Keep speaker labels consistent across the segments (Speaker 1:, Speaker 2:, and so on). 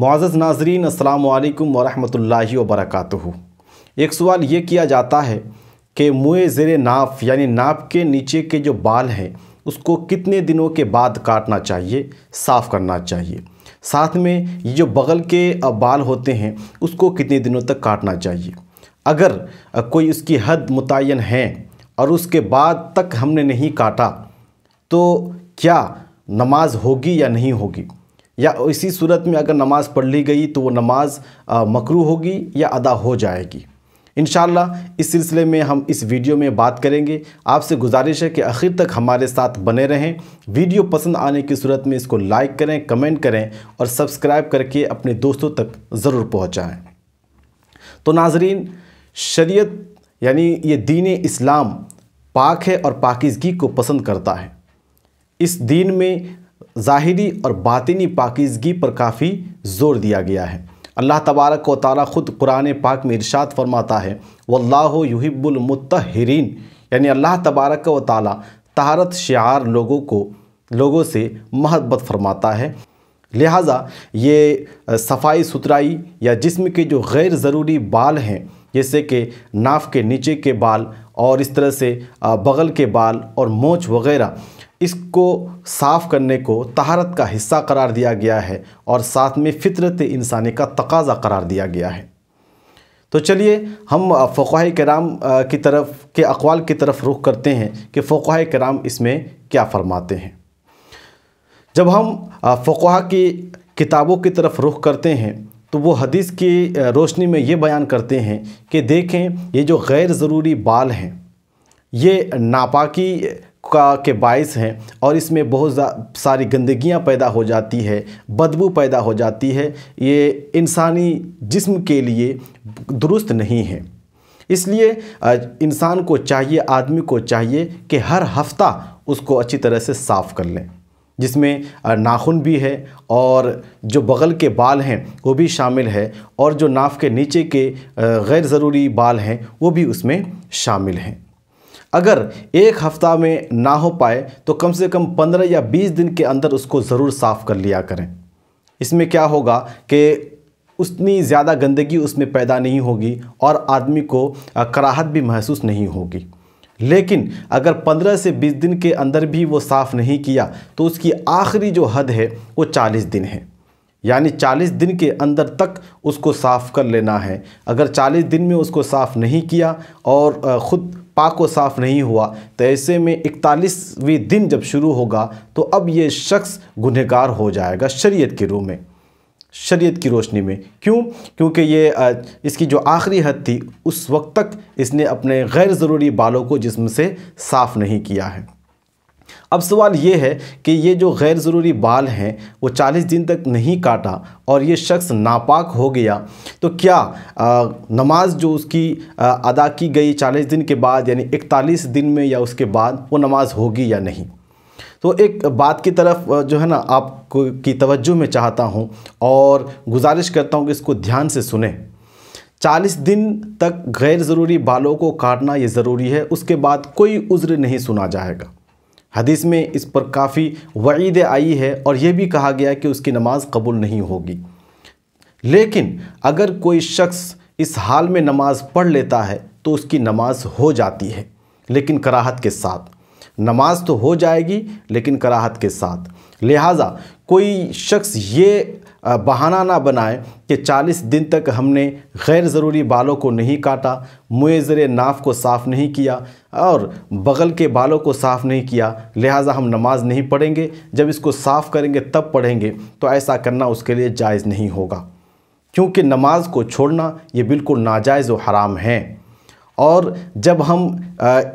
Speaker 1: Moz नाजरीन अल्लाम वरहमल वबरक एक सवाल ये किया जाता है कि मुए ज़र नाप यानी नाप के नीचे के जो बाल हैं उसको कितने दिनों के बाद काटना चाहिए साफ़ करना चाहिए साथ में ये जो बगल के बाल होते हैं उसको कितने दिनों तक काटना चाहिए अगर कोई उसकी हद मुतन है और उसके बाद तक हमने नहीं काटा तो क्या नमाज होगी या नहीं होगी या इसी सूरत में अगर नमाज़ पढ़ ली गई तो वो नमाज़ मकरू होगी या अदा हो जाएगी इन इस सिलसिले में हम इस वीडियो में बात करेंगे आपसे गुजारिश है कि आखिर तक हमारे साथ बने रहें वीडियो पसंद आने की सूरत में इसको लाइक करें कमेंट करें और सब्सक्राइब करके अपने दोस्तों तक ज़रूर पहुँचाएँ तो नाजरीन शरीयत यानी ये दीन इस्लाम पाक है और पाकिजगी को पसंद करता है इस दीन में ज़ाहरी और बातिनी पाकिजगी पर काफ़ी ज़ोर दिया गया है अल्लाह तबारक व ताली ख़ुद कुरान पाक में इर्शाद फरमाता है वल्लाह युहिब्बुलमतहरीन यानी अल्लाह तबारक व ताली तहारत शार लोगों को लोगों से महब्बत फरमाता है लिहाजा ये सफाई सुथराई या जिसम के जो गैर ज़रूरी बाल हैं जैसे कि नाफ के नीचे के बाल और इस तरह से बगल के बाल और मोच वगैरह इसको साफ़ करने को तहारत का हिस्सा करार दिया गया है और साथ में फितरत इंसानी का तकाजा करार दिया गया है तो चलिए हम फ़ुक़ाह कराम की तरफ के अकवाल की तरफ रुख करते हैं कि फ़ुक़ाह कराम इसमें क्या फ़रमाते हैं जब हम फ़ुक़ाह की किताबों की तरफ रुख करते हैं तो वो हदीस की रोशनी में ये बयान करते हैं कि देखें ये जो गैर ज़रूरी बाल हैं ये नापाकी का के बायस हैं और इसमें बहुत सारी गंदगियाँ पैदा हो जाती है बदबू पैदा हो जाती है ये इंसानी जिस्म के लिए दुरुस्त नहीं है इसलिए इंसान को चाहिए आदमी को चाहिए कि हर हफ्ता उसको अच्छी तरह से साफ़ कर लें जिसमें नाखून भी है और जो बगल के बाल हैं वो भी शामिल है और जो नाफ के नीचे के गैर ज़रूरी बाल हैं वो भी उसमें शामिल हैं अगर एक हफ्ता में ना हो पाए तो कम से कम पंद्रह या बीस दिन के अंदर उसको ज़रूर साफ़ कर लिया करें इसमें क्या होगा कि उतनी ज़्यादा गंदगी उसमें पैदा नहीं होगी और आदमी को कराहत भी महसूस नहीं होगी लेकिन अगर 15 से 20 दिन के अंदर भी वो साफ़ नहीं किया तो उसकी आखिरी जो हद है वो 40 दिन है यानी 40 दिन के अंदर तक उसको साफ़ कर लेना है अगर 40 दिन में उसको साफ़ नहीं किया और ख़ुद पाक व साफ़ नहीं हुआ तो ऐसे में इकतालीसवें दिन जब शुरू होगा तो अब ये शख्स गुनहगार हो जाएगा शरीयत के रूप में शरीयत की रोशनी में क्यों क्योंकि ये इसकी जो आखिरी हद थी उस वक्त तक इसने अपने गैर ज़रूरी बालों को जिसम से साफ़ नहीं किया है अब सवाल ये है कि ये जो गैर ज़रूरी बाल हैं वो 40 दिन तक नहीं काटा और ये शख्स नापाक हो गया तो क्या आ, नमाज जो उसकी आ, अदा की गई 40 दिन के बाद यानी 41 दिन में या उसके बाद वो नमाज होगी या नहीं तो एक बात की तरफ जो है ना आपको की तवज्जो में चाहता हूँ और गुजारिश करता हूँ कि इसको ध्यान से सुने चालीस दिन तक गैर ज़रूरी बालों को काटना ये ज़रूरी है उसके बाद कोई उज़्र नहीं सुना जाएगा हदीस में इस पर काफ़ी वईद आई है और यह भी कहा गया कि उसकी नमाज कबूल नहीं होगी लेकिन अगर कोई शख्स इस हाल में नमाज पढ़ लेता है तो उसकी नमाज हो जाती है लेकिन कराहत के साथ नमाज तो हो जाएगी लेकिन कराहत के साथ लिहाजा कोई शख्स ये बहाना ना बनाए कि 40 दिन तक हमने गैर ज़रूरी बालों को नहीं काटा मुएज़र नाफ को साफ़ नहीं किया और बगल के बालों को साफ़ नहीं किया लिहाजा हम नमाज नहीं पढ़ेंगे जब इसको साफ़ करेंगे तब पढ़ेंगे तो ऐसा करना उसके लिए जायज़ नहीं होगा क्योंकि नमाज को छोड़ना ये बिल्कुल नाजायज़ व हराम है और जब हम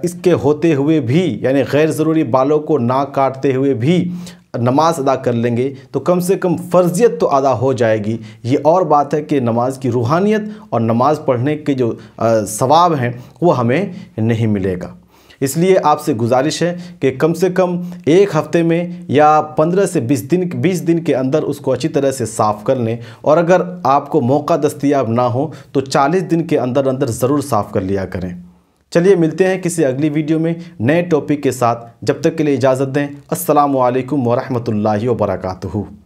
Speaker 1: इसके होते हुए भी यानी गैर ज़रूरी बालों को ना काटते हुए भी नमाज़ अदा कर लेंगे तो कम से कम फ़र्जियत तो अदा हो जाएगी ये और बात है कि नमाज की रूहानियत और नमाज़ पढ़ने के जो सवाब हैं वो हमें नहीं मिलेगा इसलिए आपसे गुजारिश है कि कम से कम एक हफ्ते में या 15 से 20 दिन 20 दिन के अंदर उसको अच्छी तरह से साफ़ कर लें और अगर आपको मौका दस्तियाब ना हो तो 40 दिन के अंदर अंदर ज़रूर साफ़ कर लिया करें चलिए मिलते हैं किसी अगली वीडियो में नए टॉपिक के साथ जब तक के लिए इजाज़त दें असलकम वरहमल वर्का